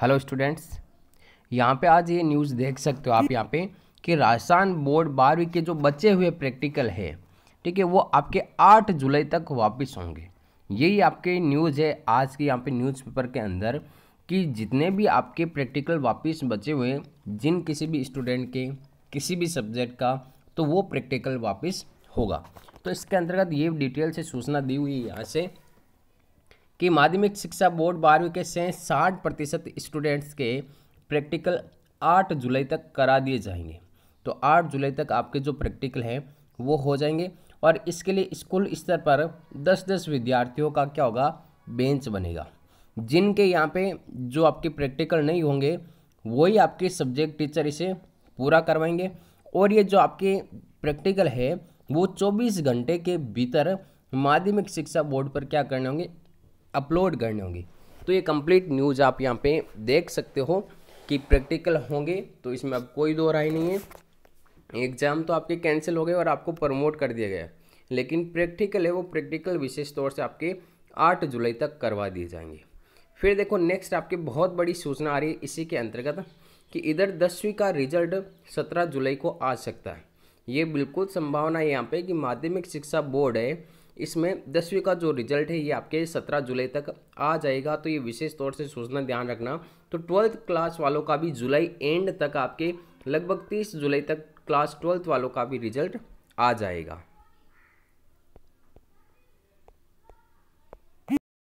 hello students यहाँ पे आज ये न्यूज़ देख सकते हो आप यहाँ पे कि राजस्थान बोर्ड बारहवीं के जो बचे हुए प्रैक्टिकल है ठीक है वो आपके आठ जुलाई तक वापस होंगे यही आपके न्यूज़ है आज के यहाँ पे न्यूज़पेपर के अंदर कि जितने भी आपके प्रैक्टिकल वापस बचे हुए जिन किसी भी स्टूडेंट के किसी भी सब्जेक्ट का तो वो प्रैक्टिकल वापस होगा तो इसके अंतर्गत ये डिटेल से सूचना दी हुई है यहाँ से कि माध्यमिक शिक्षा बोर्ड बारहवीं के शेष साठ प्रतिशत स्टूडेंट्स के प्रैक्टिकल आठ जुलाई तक करा दिए जाएंगे तो आठ जुलाई तक आपके जो प्रैक्टिकल हैं वो हो जाएंगे और इसके लिए स्कूल स्तर पर दस दस विद्यार्थियों का क्या होगा बेंच बनेगा जिनके यहाँ पे जो आपके प्रैक्टिकल नहीं होंगे वही आपके सब्जेक्ट टीचर इसे पूरा करवाएंगे और ये जो आपके प्रैक्टिकल है वो 24 घंटे के भीतर माध्यमिक शिक्षा बोर्ड पर क्या करने होंगे अपलोड करने होंगे तो ये कंप्लीट न्यूज़ आप यहाँ पे देख सकते हो कि प्रैक्टिकल होंगे तो इसमें अब कोई दो राय नहीं है एग्ज़ाम तो आपके कैंसिल हो गए और आपको प्रमोट कर दिया गया लेकिन प्रैक्टिकल है वो प्रैक्टिकल विशेष तौर से आपके आठ जुलाई तक करवा दिए जाएंगे फिर देखो नेक्स्ट आपकी बहुत बड़ी सूचना आ रही है इसी के अंतर्गत कि इधर दसवीं का रिजल्ट सत्रह जुलाई को आ सकता है ये बिल्कुल संभावना है यहाँ पर कि माध्यमिक शिक्षा बोर्ड है इसमें दसवीं का जो रिजल्ट है ये आपके सत्रह जुलाई तक आ जाएगा तो ये विशेष तौर से सोचना ध्यान रखना तो ट्वेल्थ क्लास वालों का भी जुलाई एंड तक आपके लगभग तीस जुलाई तक क्लास ट्वेल्थ वालों का भी रिजल्ट आ जाएगा